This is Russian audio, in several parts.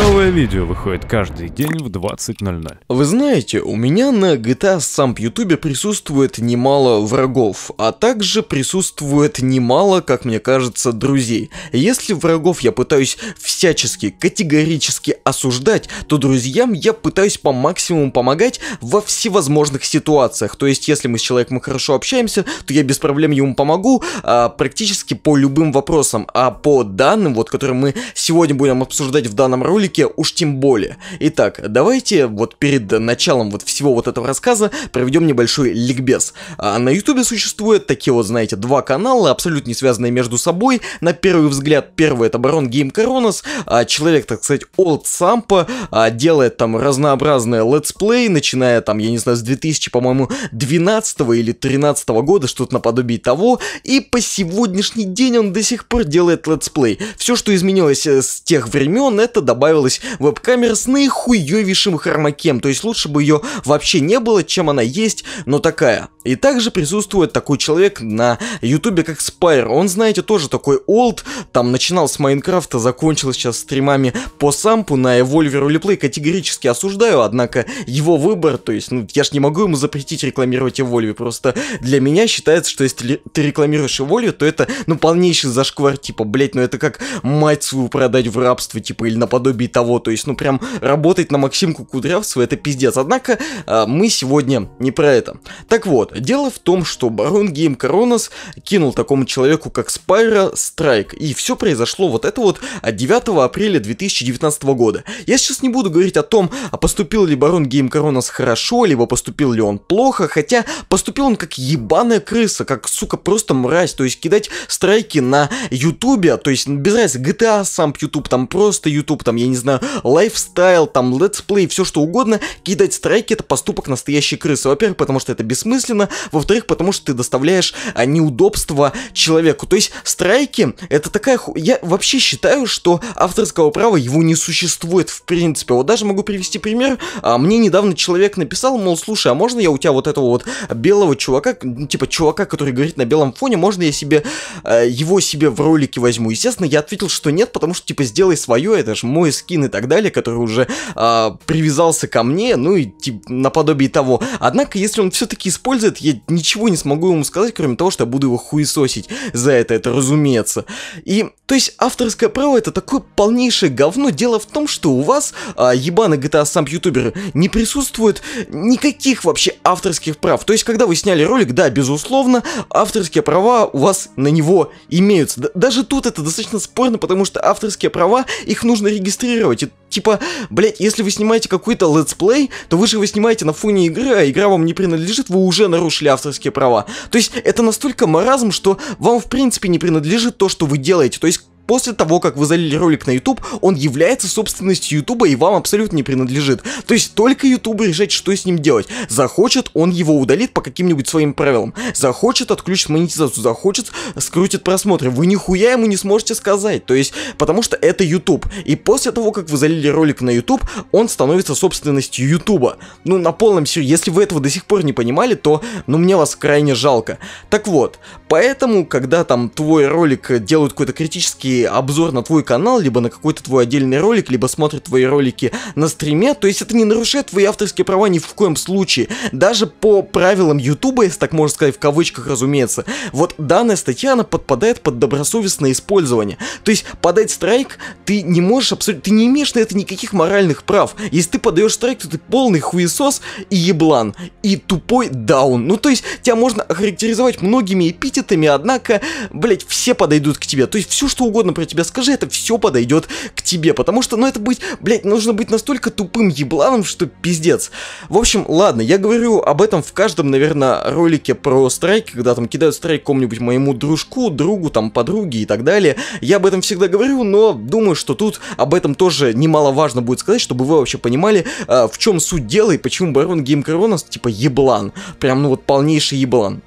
no Новое видео выходит каждый день в 20.00. Вы знаете, у меня на GTA сам Ютубе присутствует немало врагов, а также присутствует немало, как мне кажется, друзей. Если врагов я пытаюсь всячески, категорически осуждать, то друзьям я пытаюсь по максимуму помогать во всевозможных ситуациях. То есть, если мы с человеком хорошо общаемся, то я без проблем ему помогу а, практически по любым вопросам. А по данным, вот которые мы сегодня будем обсуждать в данном ролике, уж тем более. Итак, давайте вот перед началом вот всего вот этого рассказа проведем небольшой ликбез. А на ютубе существует такие вот, знаете, два канала, абсолютно не связанные между собой. На первый взгляд, первый это Барон Гейм Коронас, а человек, так сказать, Олд Сампа, а делает там разнообразные летсплей, начиная там, я не знаю, с 2000, по-моему, 12 или 13 года, что-то наподобие того, и по сегодняшний день он до сих пор делает летсплей. Все, что изменилось э, с тех времен, это добавилось получилась веб-камера с наихуевейшим хромакем, то есть лучше бы ее вообще не было, чем она есть, но такая. И также присутствует такой человек на ютубе, как Спайр. Он, знаете, тоже такой олд, там начинал с Майнкрафта, закончил сейчас стримами по сампу на Evolver Replay, категорически осуждаю, однако его выбор, то есть, ну, я ж не могу ему запретить рекламировать Evolve, просто для меня считается, что если ты рекламируешь Evolve, то это, ну, полнейший зашквар, типа, блять, ну это как мать свою продать в рабство, типа, или наподобие того, того, то есть, ну, прям работать на Максимку Кудрявцева это пиздец. Однако, э, мы сегодня не про это. Так вот, дело в том, что барон Гейм Коронас кинул такому человеку, как Спайра, страйк, и все произошло вот это вот а, от 9 апреля 2019 года. Я сейчас не буду говорить о том, а поступил ли барон Гейм Коронас хорошо, либо поступил ли он плохо, хотя поступил он как ебаная крыса, как, сука, просто мразь, то есть кидать страйки на ютубе, а, то есть без разницы, GTA сам Ютуб там просто Ютуб там, я не знаю, угодно, лайфстайл, там, летсплей, все что угодно, кидать страйки это поступок настоящей крысы. Во-первых, потому что это бессмысленно, во-вторых, потому что ты доставляешь а, неудобства человеку. То есть страйки это такая... Ху... Я вообще считаю, что авторского права его не существует в принципе. Вот даже могу привести пример. А, мне недавно человек написал, мол, слушай, а можно я у тебя вот этого вот белого чувака, типа чувака, который говорит на белом фоне, можно я себе э, его себе в ролике возьму? Естественно, я ответил, что нет, потому что типа сделай свое, это же мой скин Палпатин и так далее, который уже э, привязался ко мне, ну и типа наподобие того. Однако, если он все-таки использует, я ничего не смогу ему сказать, кроме того, что я буду его хуесосить за это, это разумеется. И, то есть, авторское право это такое полнейшее говно. Дело в том, что у вас, э, ебаный GTA сам ютуберы, не присутствует никаких вообще авторских прав. То есть, когда вы сняли ролик, да, безусловно, авторские права у вас на него имеются. Д даже тут это достаточно спорно, потому что авторские права, их нужно регистрировать комментировать. типа, блять, если вы снимаете какой-то летсплей, то вы же его снимаете на фоне игры, а игра вам не принадлежит, вы уже нарушили авторские права. То есть это настолько маразм, что вам в принципе не принадлежит то, что вы делаете. То есть после того, как вы залили ролик на YouTube, он является собственностью YouTube и вам абсолютно не принадлежит. То есть только YouTube решает, что с ним делать. Захочет, он его удалит по каким-нибудь своим правилам. Захочет, отключит монетизацию. Захочет, скрутит просмотры. Вы нихуя ему не сможете сказать. То есть, потому что это YouTube. И после того, как вы залили ролик на YouTube, он становится собственностью YouTube. Ну, на полном серьезе. Если вы этого до сих пор не понимали, то, ну, мне вас крайне жалко. Так вот, поэтому, когда там твой ролик делают какой-то критический обзор на твой канал, либо на какой-то твой отдельный ролик, либо смотрят твои ролики на стриме, то есть это не нарушает твои авторские права ни в коем случае. Даже по правилам Ютуба, если так можно сказать, в кавычках, разумеется, вот данная статья, она подпадает под добросовестное использование. То есть подать страйк ты не можешь абсолютно, ты не имеешь на это никаких моральных прав. Если ты подаешь страйк, то ты полный хуесос и еблан, и тупой даун. Ну то есть тебя можно охарактеризовать многими эпитетами, однако, блять, все подойдут к тебе. То есть все что угодно угодно про тебя скажи, это все подойдет к тебе, потому что, ну, это быть, блядь, нужно быть настолько тупым ебланом, что пиздец. В общем, ладно, я говорю об этом в каждом, наверное, ролике про страйк, когда там кидают страйк кому-нибудь моему дружку, другу, там, подруге и так далее. Я об этом всегда говорю, но думаю, что тут об этом тоже немаловажно будет сказать, чтобы вы вообще понимали, э, в чем суть дела и почему Барон Гейм типа, еблан. Прям, ну, вот полнейший еблан.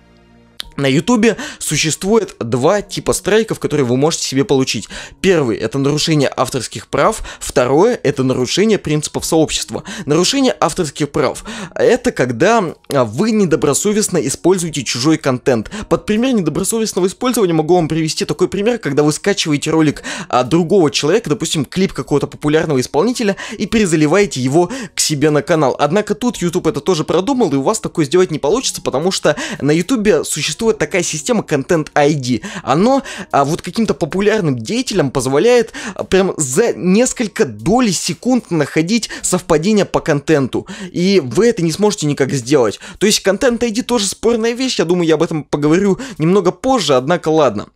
На ютубе существует два типа страйков, которые вы можете себе получить. Первый это нарушение авторских прав, второе это нарушение принципов сообщества. Нарушение авторских прав это когда а, вы недобросовестно используете чужой контент. Под пример недобросовестного использования могу вам привести такой пример, когда вы скачиваете ролик а, другого человека, допустим, клип какого-то популярного исполнителя и перезаливаете его к себе на канал. Однако тут YouTube это тоже продумал и у вас такое сделать не получится, потому что на YouTube существует существует такая система Content ID. Оно а, вот каким-то популярным деятелям позволяет а, прям за несколько долей секунд находить совпадение по контенту. И вы это не сможете никак сделать. То есть Content ID тоже спорная вещь, я думаю, я об этом поговорю немного позже, однако ладно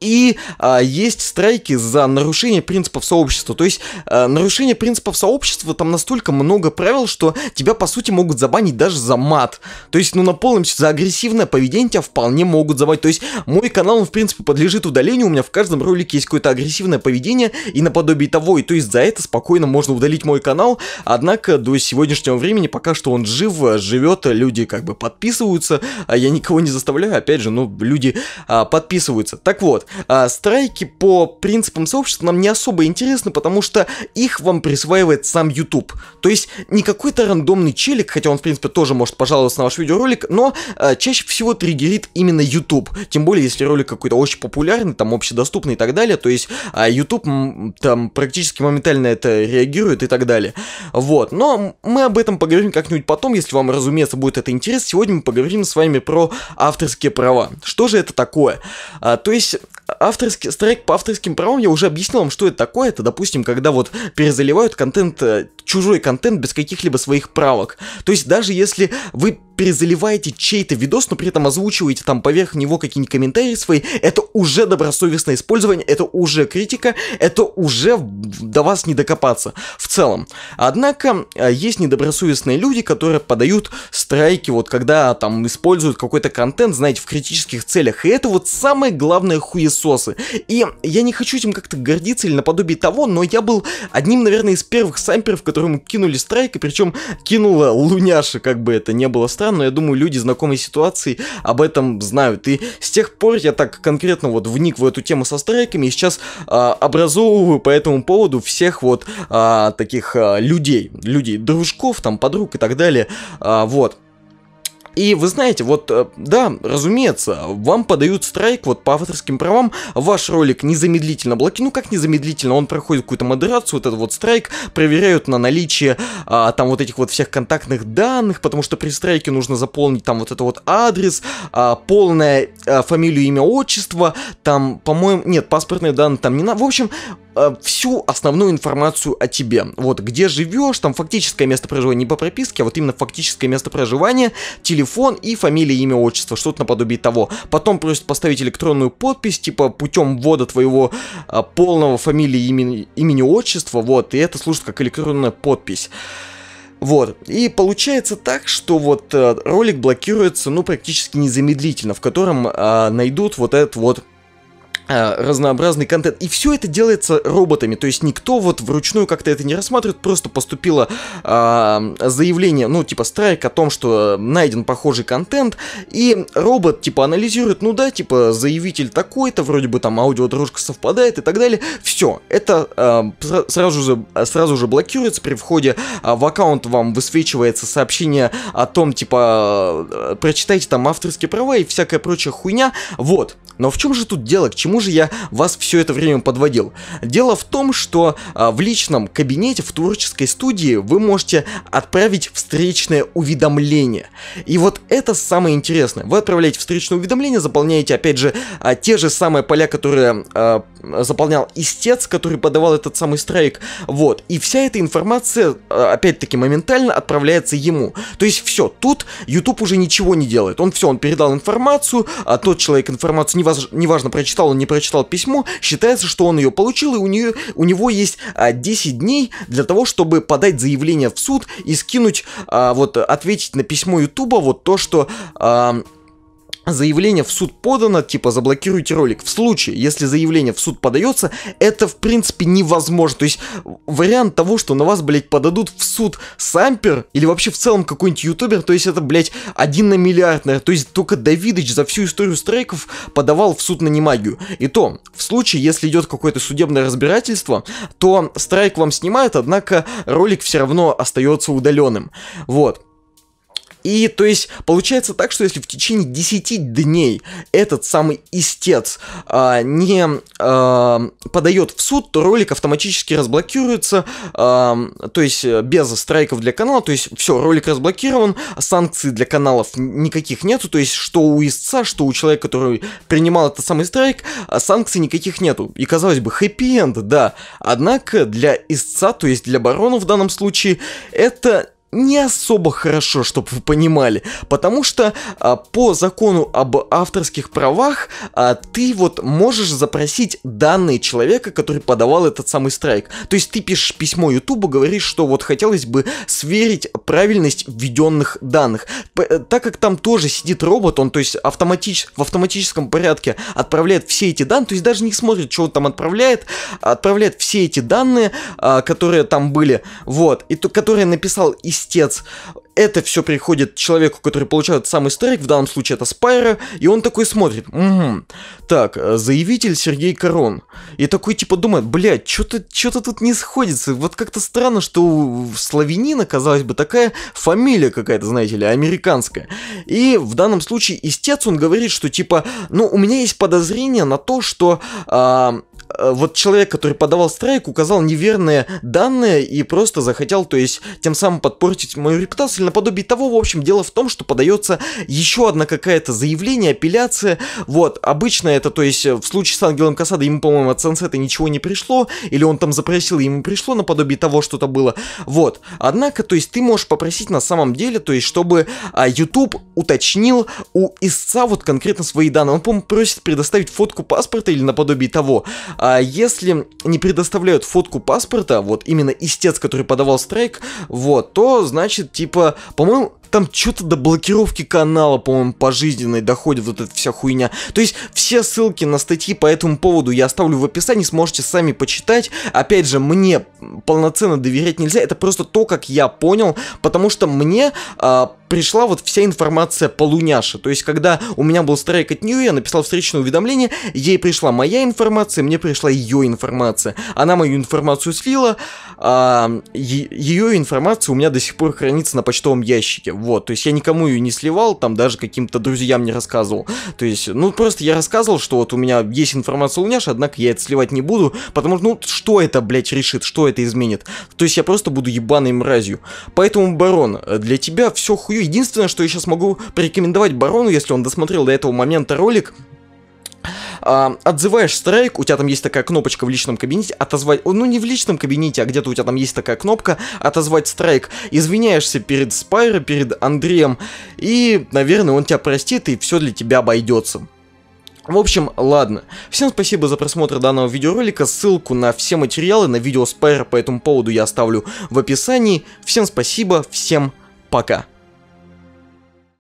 и а, есть страйки за нарушение принципов сообщества. То есть а, нарушение принципов сообщества там настолько много правил, что тебя по сути могут забанить даже за мат. То есть, ну на полном за агрессивное поведение тебя вполне могут забанить. То есть мой канал, он в принципе подлежит удалению, у меня в каждом ролике есть какое-то агрессивное поведение и наподобие того, и то есть за это спокойно можно удалить мой канал, однако до сегодняшнего времени пока что он жив, живет, люди как бы подписываются, а я никого не заставляю, опять же, ну люди а, подписываются. Так вот, а, страйки по принципам сообщества нам не особо интересны, потому что их вам присваивает сам YouTube. То есть не какой-то рандомный челик, хотя он в принципе тоже может пожаловаться на ваш видеоролик, но а, чаще всего триггерит именно YouTube. Тем более, если ролик какой-то очень популярный, там общедоступный и так далее, то есть а, YouTube там практически моментально это реагирует и так далее. Вот, но мы об этом поговорим как-нибудь потом, если вам, разумеется, будет это интересно. Сегодня мы поговорим с вами про авторские права. Что же это такое? А, то есть авторский, страйк по авторским правам я уже объяснил вам, что это такое. Это, допустим, когда вот перезаливают контент, э, чужой контент без каких-либо своих правок. То есть даже если вы перезаливаете чей-то видос, но при этом озвучиваете там поверх него какие-нибудь комментарии свои, это уже добросовестное использование, это уже критика, это уже до вас не докопаться в целом. Однако, э, есть недобросовестные люди, которые подают страйки, вот когда там используют какой-то контент, знаете, в критических целях, и это вот самое главное хуесосы. И я не хочу этим как-то гордиться или наподобие того, но я был одним, наверное, из первых самперов, которому кинули страйк, и причем кинула луняша, как бы это не было страйка, но я думаю, люди знакомые ситуации об этом знают. И с тех пор я так конкретно вот вник в эту тему со страйками и сейчас а, образовываю по этому поводу всех вот а, таких а, людей, людей, дружков, там, подруг и так далее, а, вот. И вы знаете, вот, э, да, разумеется, вам подают страйк вот по авторским правам, ваш ролик незамедлительно блоки. ну как незамедлительно, он проходит какую-то модерацию, вот этот вот страйк, проверяют на наличие а, там вот этих вот всех контактных данных, потому что при страйке нужно заполнить там вот это вот адрес, а, полная а, фамилию, имя, отчество, там, по-моему, нет, паспортные данные там не на... В общем, а, всю основную информацию о тебе. Вот, где живешь, там фактическое место проживания, не по прописке, а вот именно фактическое место проживания, телефон, телефон и фамилия, имя, отчество, что-то наподобие того. Потом просят поставить электронную подпись, типа путем ввода твоего а, полного фамилии, имени, имени, отчества, вот, и это служит как электронная подпись. Вот, и получается так, что вот э, ролик блокируется, ну, практически незамедлительно, в котором э, найдут вот этот вот Э, разнообразный контент. И все это делается роботами, то есть никто вот вручную как-то это не рассматривает, просто поступило э, заявление, ну, типа, страйк о том, что найден похожий контент, и робот, типа, анализирует, ну да, типа, заявитель такой-то, вроде бы там аудиодружка совпадает и так далее. Все, это э, сразу, же, сразу же блокируется, при входе а, в аккаунт вам высвечивается сообщение о том, типа, э, прочитайте там авторские права и всякая прочая хуйня, вот. Но в чем же тут дело, к чему чему же я вас все это время подводил? Дело в том, что а, в личном кабинете в творческой студии вы можете отправить встречное уведомление. И вот это самое интересное. Вы отправляете встречное уведомление, заполняете опять же а, те же самые поля, которые а, заполнял истец, который подавал этот самый страйк. Вот. И вся эта информация, опять-таки, моментально отправляется ему. То есть все, тут YouTube уже ничего не делает. Он все, он передал информацию, а тот человек информацию неважно, неважно прочитал он, не не прочитал письмо, считается, что он ее получил, и у, нее, у него есть а, 10 дней для того, чтобы подать заявление в суд и скинуть, а, вот, ответить на письмо Ютуба, вот то, что... А, заявление в суд подано, типа заблокируйте ролик. В случае, если заявление в суд подается, это в принципе невозможно. То есть вариант того, что на вас, блядь, подадут в суд Сампер или вообще в целом какой-нибудь ютубер, то есть это, блядь, один на миллиард, наверное. То есть только Давидыч за всю историю страйков подавал в суд на немагию. И то, в случае, если идет какое-то судебное разбирательство, то страйк вам снимают, однако ролик все равно остается удаленным. Вот. И то есть получается так, что если в течение 10 дней этот самый истец а, не а, подает в суд, то ролик автоматически разблокируется, а, то есть э, без страйков для канала, то есть все, ролик разблокирован, санкций для каналов никаких нету, то есть что у истца, что у человека, который принимал этот самый страйк, а, санкций никаких нету. И казалось бы, хэппи-энд, да. Однако для истца, то есть для барона в данном случае, это не особо хорошо, чтобы вы понимали, потому что а, по закону об авторских правах а, ты вот можешь запросить данные человека, который подавал этот самый страйк. То есть ты пишешь письмо Ютубу, говоришь, что вот хотелось бы сверить правильность введенных данных. П э, так как там тоже сидит робот, он то есть автоматич в автоматическом порядке отправляет все эти данные, то есть даже не смотрит, что он там отправляет, а отправляет все эти данные, а, которые там были, вот, и то, которые написал и истец. Это все приходит человеку, который получает сам историк, в данном случае это Спайра, и он такой смотрит, угу, так, э, заявитель Сергей Корон. И такой типа думает, блядь, что-то что-то тут не сходится. Вот как-то странно, что у славянина, казалось бы, такая фамилия какая-то, знаете ли, американская. И в данном случае истец, он говорит, что типа, ну, у меня есть подозрение на то, что... А, Э, вот человек, который подавал страйк, указал неверные данные и просто захотел, то есть, тем самым подпортить мою репутацию или наподобие того. В общем, дело в том, что подается еще одна какая-то заявление, апелляция. Вот, обычно это, то есть, в случае с Ангелом Касада ему, по-моему, от Сансета ничего не пришло, или он там запросил, ему пришло наподобие того что-то было. Вот, однако, то есть, ты можешь попросить на самом деле, то есть, чтобы а, YouTube уточнил у истца вот конкретно свои данные. Он, по-моему, просит предоставить фотку паспорта или наподобие того. А если не предоставляют фотку паспорта, вот именно истец, который подавал страйк, вот, то значит, типа, по-моему, там что-то до блокировки канала, по-моему, пожизненной доходит вот эта вся хуйня. То есть все ссылки на статьи по этому поводу я оставлю в описании, сможете сами почитать. Опять же, мне полноценно доверять нельзя, это просто то, как я понял, потому что мне... А, пришла вот вся информация по Луняше. То есть, когда у меня был страйк от нее, я написал встречное уведомление, ей пришла моя информация, мне пришла ее информация. Она мою информацию слила, а ее информация у меня до сих пор хранится на почтовом ящике. Вот, то есть я никому ее не сливал, там даже каким-то друзьям не рассказывал. То есть, ну просто я рассказывал, что вот у меня есть информация у Луняш, однако я это сливать не буду, потому что, ну, что это, блядь, решит, что это изменит? То есть я просто буду ебаной мразью. Поэтому, Барон, для тебя все хую. Единственное, что я сейчас могу порекомендовать Барону, если он досмотрел до этого момента ролик, э, отзываешь страйк, у тебя там есть такая кнопочка в личном кабинете, отозвать, ну не в личном кабинете, а где-то у тебя там есть такая кнопка, отозвать страйк, извиняешься перед Спайро, перед Андреем, и, наверное, он тебя простит, и все для тебя обойдется. В общем, ладно. Всем спасибо за просмотр данного видеоролика, ссылку на все материалы, на видео Спайра по этому поводу я оставлю в описании. Всем спасибо, всем пока.